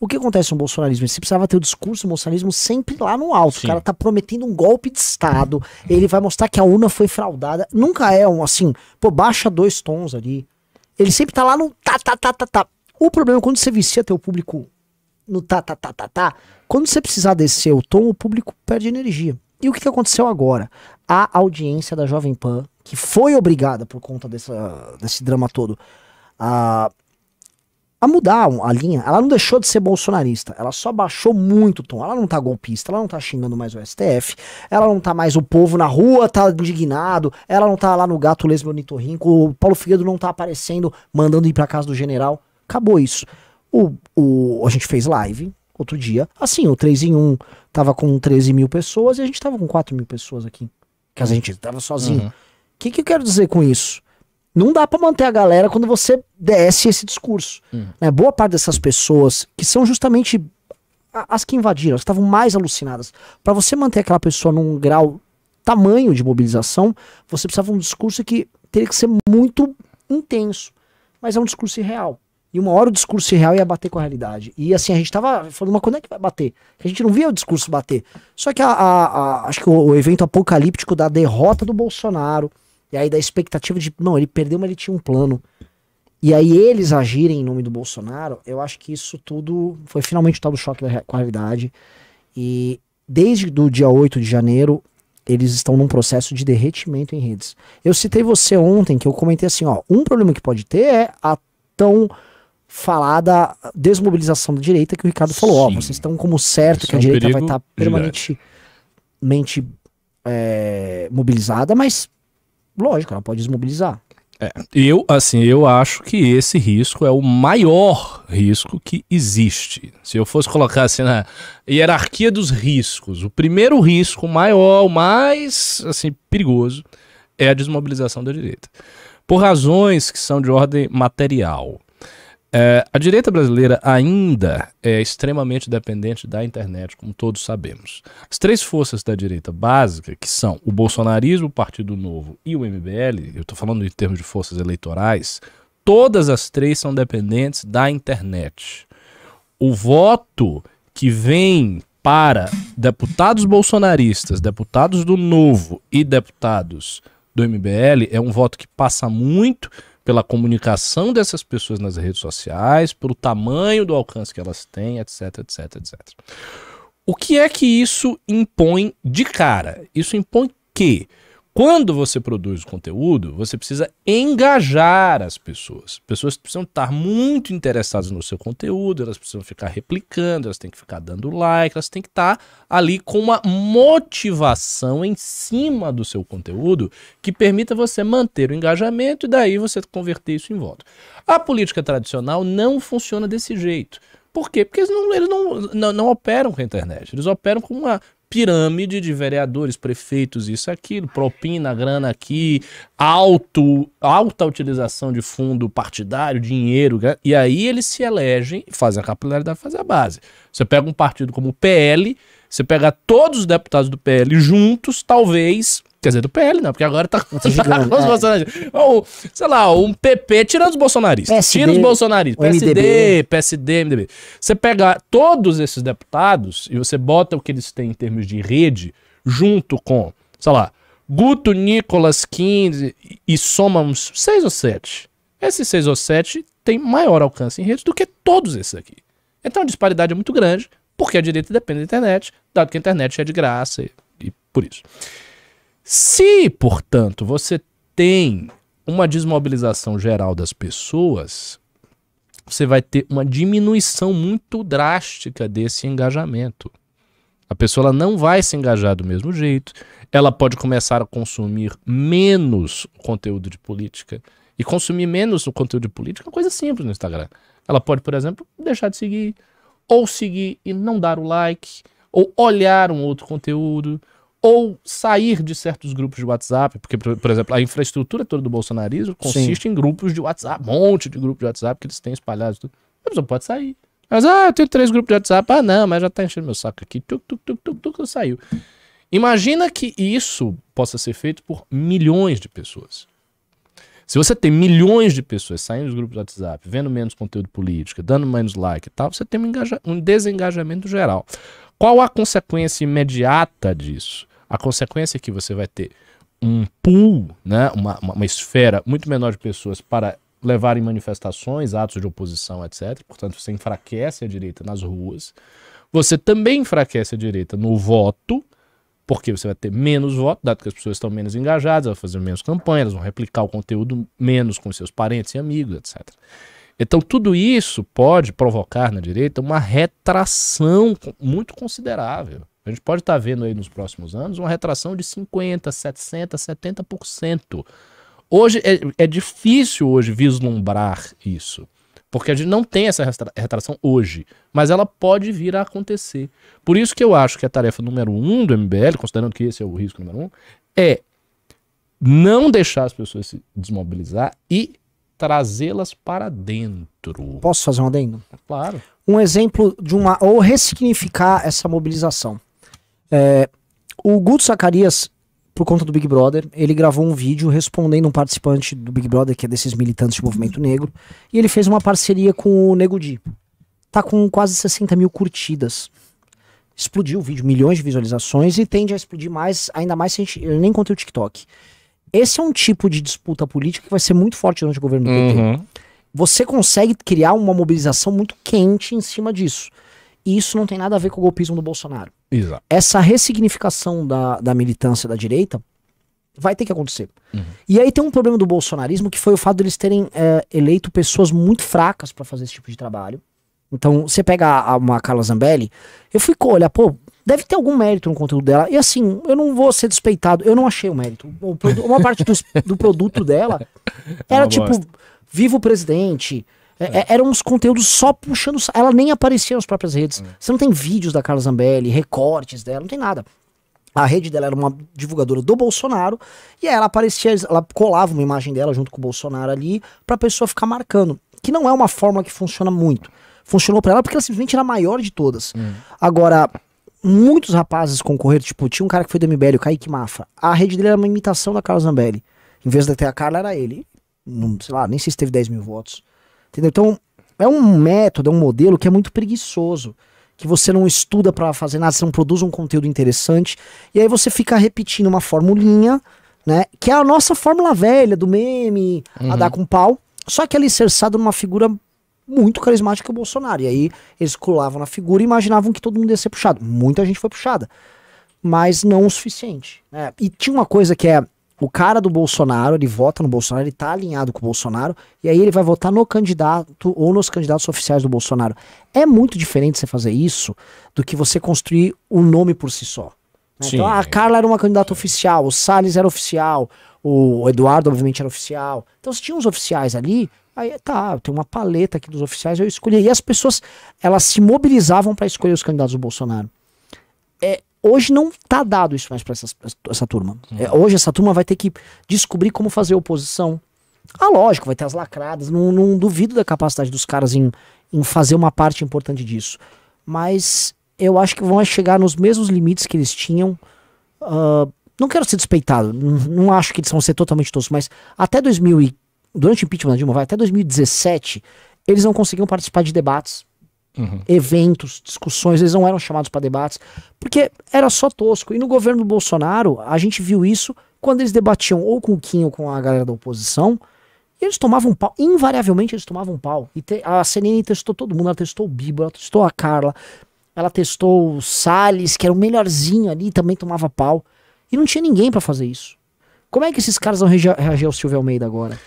O que acontece no bolsonarismo? Você precisava ter o discurso do bolsonarismo sempre lá no alto. Sim. O cara tá prometendo um golpe de Estado. Ele vai mostrar que a urna foi fraudada. Nunca é um assim, pô, baixa dois tons ali. Ele sempre tá lá no tá, tá, tá, tá, tá. O problema é quando você vicia teu público no tá, tá, tá, tá, tá. Quando você precisar descer o tom, o público perde energia. E o que aconteceu agora? A audiência da Jovem Pan, que foi obrigada por conta dessa, desse drama todo, a a mudar a linha. Ela não deixou de ser bolsonarista, ela só baixou muito o tom. Ela não tá golpista, ela não tá xingando mais o STF, ela não tá mais o povo na rua, tá indignado, ela não tá lá no gato lesbo nitorrinco, o Paulo Figueiredo não tá aparecendo, mandando ir pra casa do general. Acabou isso. O, o, a gente fez live outro dia. Assim, o 3 em 1 tava com 13 mil pessoas e a gente tava com 4 mil pessoas aqui. Que a gente tava sozinho. O uhum. que, que eu quero dizer com isso? Não dá para manter a galera quando você desce esse discurso. Hum. Né? Boa parte dessas pessoas, que são justamente as que invadiram, as que estavam mais alucinadas, para você manter aquela pessoa num grau tamanho de mobilização, você precisava de um discurso que teria que ser muito intenso. Mas é um discurso irreal. E uma hora o discurso real ia bater com a realidade. E assim, a gente tava falando, mas quando é que vai bater? A gente não via o discurso bater. Só que a, a, a acho que o, o, evento apocalíptico da derrota do Bolsonaro, e aí da expectativa de, não, ele perdeu, mas ele tinha um plano. E aí eles agirem em nome do Bolsonaro, eu acho que isso tudo foi finalmente o tal do choque da realidade. E desde o dia 8 de janeiro, eles estão num processo de derretimento em redes. Eu citei você ontem que eu comentei assim, ó, um problema que pode ter é a tão falada desmobilização da direita que o Ricardo falou, ó, vocês estão como certo Esse que é a é um direita vai estar tá permanentemente é, mobilizada, mas lógico, ela pode desmobilizar. É, eu, assim, eu acho que esse risco é o maior risco que existe. Se eu fosse colocar assim na hierarquia dos riscos, o primeiro risco maior, o mais assim perigoso, é a desmobilização da direita. Por razões que são de ordem material. É, a direita brasileira ainda é extremamente dependente da internet, como todos sabemos. As três forças da direita básica, que são o bolsonarismo, o Partido Novo e o MBL, eu estou falando em termos de forças eleitorais, todas as três são dependentes da internet. O voto que vem para deputados bolsonaristas, deputados do Novo e deputados do MBL é um voto que passa muito pela comunicação dessas pessoas nas redes sociais, pelo tamanho do alcance que elas têm, etc, etc, etc. O que é que isso impõe de cara? Isso impõe que quando você produz conteúdo, você precisa engajar as pessoas. As pessoas precisam estar muito interessadas no seu conteúdo, elas precisam ficar replicando, elas têm que ficar dando like, elas têm que estar ali com uma motivação em cima do seu conteúdo que permita você manter o engajamento e daí você converter isso em voto. A política tradicional não funciona desse jeito. Por quê? Porque eles, não, eles não, não, não, operam com a internet, eles operam com uma pirâmide de vereadores, prefeitos, isso, aquilo, propina, grana aqui, alto, alta utilização de fundo partidário, dinheiro, e aí eles se elegem, fazem a capilaridade, fazem a base. Você pega um partido como o PL, se pegar todos os deputados do PL juntos, talvez. Quer dizer, do PL, não, né, porque agora tá, tá, tá é. Ou, sei lá, um PP, tirando os bolsonaristas. PSD, tira os bolsonaristas. PSD, MDB. PSD, MDB. Você pegar todos esses deputados e você bota o que eles têm em termos de rede, junto com, sei lá, Guto, Nicolas, 15 e soma uns 6 ou 7. Esses 6 ou 7 têm maior alcance em rede do que todos esses aqui. Então a disparidade é muito grande, porque a direita depende da internet, dado que a internet é de graça e, e por isso. Se, portanto, você tem uma desmobilização geral das pessoas, você vai ter uma diminuição muito drástica desse engajamento. A pessoa não vai se engajar do mesmo jeito, ela pode começar a consumir menos conteúdo de política. E consumir menos o conteúdo de política é uma coisa simples no Instagram. Ela pode, por exemplo, deixar de seguir ou seguir e não dar o like, ou olhar um outro conteúdo, ou sair de certos grupos de WhatsApp, porque, por, por exemplo, a infraestrutura toda do bolsonarismo consiste Sim. em grupos de WhatsApp, um monte de grupos de WhatsApp que eles têm espalhados. Tudo. A pessoa pode sair. Mas, ah, eu tenho três grupos de WhatsApp. Ah, não, mas já tá enchendo meu saco aqui. Tuc, tuc, tuc, tuc, tuc, saiu. Imagina que isso possa ser feito por milhões de pessoas. Se você tem milhões de pessoas saindo dos grupos do WhatsApp, vendo menos conteúdo político, dando menos like e tal, você tem um, um desengajamento geral. Qual a consequência imediata disso? A consequência é que você vai ter um pool, né, uma, uma, uma esfera muito menor de pessoas para levarem manifestações, atos de oposição, etc. Portanto, você enfraquece a direita nas ruas. Você também enfraquece a direita no voto, porque você vai ter menos voto, dado que as pessoas estão menos engajadas, elas vão fazer menos campanha, elas vão replicar o conteúdo menos com seus parentes e amigos, etc. Então, tudo isso pode provocar na direita uma retração muito considerável. A gente pode estar tá vendo aí nos próximos anos uma retração de 50%, 70%, 70%. Hoje é, é difícil hoje vislumbrar isso. Porque a gente não tem essa retração hoje, mas ela pode vir a acontecer. Por isso que eu acho que a tarefa número um do MBL, considerando que esse é o risco número um, é não deixar as pessoas se desmobilizar e trazê-las para dentro. Posso fazer um adendo? Claro. Um exemplo de uma. ou ressignificar essa mobilização. É, o Guto Zacarias por conta do Big Brother, ele gravou um vídeo respondendo um participante do Big Brother, que é desses militantes de movimento negro, e ele fez uma parceria com o Nego Di. Tá com quase 60 mil curtidas. Explodiu o vídeo, milhões de visualizações, e tende a explodir mais, ainda mais se a gente. Eu nem contei o TikTok. Esse é um tipo de disputa política que vai ser muito forte durante o governo do PT. Uhum. Você consegue criar uma mobilização muito quente em cima disso. E isso não tem nada a ver com o golpismo do Bolsonaro. Exato. Essa ressignificação da, da militância da direita vai ter que acontecer. Uhum. E aí tem um problema do bolsonarismo que foi o fato deles de terem é, eleito pessoas muito fracas para fazer esse tipo de trabalho. Então, você pega a, a, uma Carla Zambelli, eu fico, olha, pô, deve ter algum mérito no conteúdo dela. E assim, eu não vou ser despeitado, eu não achei o mérito. O, uma parte do, do produto dela é era tipo, viva o presidente, é. É, eram uns conteúdos só puxando. Ela nem aparecia nas próprias redes. É. Você não tem vídeos da Carla Zambelli, recortes dela, não tem nada. A rede dela era uma divulgadora do Bolsonaro e ela aparecia, ela colava uma imagem dela junto com o Bolsonaro ali pra pessoa ficar marcando. Que não é uma fórmula que funciona muito. Funcionou para ela porque ela simplesmente era a maior de todas. Hum. Agora, muitos rapazes concorreram, tipo, tinha um cara que foi do MBL, o Kaique Mafra. A rede dele era uma imitação da Carla Zambelli. Em vez de ter a Carla, era ele. Não, sei lá, nem sei se teve 10 mil votos. Entendeu? Então, é um método, é um modelo que é muito preguiçoso. Que você não estuda para fazer nada, você não produz um conteúdo interessante. E aí você fica repetindo uma formulinha, né? Que é a nossa fórmula velha do meme, uhum. a dar com pau. Só que alicerçado numa figura muito carismática que o Bolsonaro. E aí eles colavam na figura e imaginavam que todo mundo ia ser puxado. Muita gente foi puxada. Mas não o suficiente. Né? E tinha uma coisa que é o cara do Bolsonaro, ele vota no Bolsonaro, ele tá alinhado com o Bolsonaro, e aí ele vai votar no candidato ou nos candidatos oficiais do Bolsonaro. É muito diferente você fazer isso do que você construir um nome por si só. Né? então, ah, a Carla era uma candidata sim. oficial, o Salles era oficial, o Eduardo, obviamente, era oficial. Então, se tinha uns oficiais ali, aí tá, tem uma paleta aqui dos oficiais, eu escolhi. E as pessoas, elas se mobilizavam para escolher os candidatos do Bolsonaro. Hoje não está dado isso mais para essa, essa turma. É, uhum. hoje essa turma vai ter que descobrir como fazer oposição. Ah, lógico, vai ter as lacradas. Não, não duvido da capacidade dos caras em, em fazer uma parte importante disso. Mas eu acho que vão chegar nos mesmos limites que eles tinham. Uh, não quero ser despeitado, não acho que eles vão ser totalmente toscos, mas até 2000 e, durante o impeachment da Dilma, vai até 2017, eles não conseguiam participar de debates uhum. eventos, discussões, eles não eram chamados para debates, porque era só tosco. E no governo do Bolsonaro, a gente viu isso quando eles debatiam ou com o Kim ou com a galera da oposição, e eles tomavam pau, invariavelmente eles tomavam pau. E te, a CNN testou todo mundo, ela testou o Bibo, ela testou a Carla, ela testou o Salles, que era o melhorzinho ali, também tomava pau. E não tinha ninguém para fazer isso. Como é que esses caras vão reagir ao Silvio Almeida agora?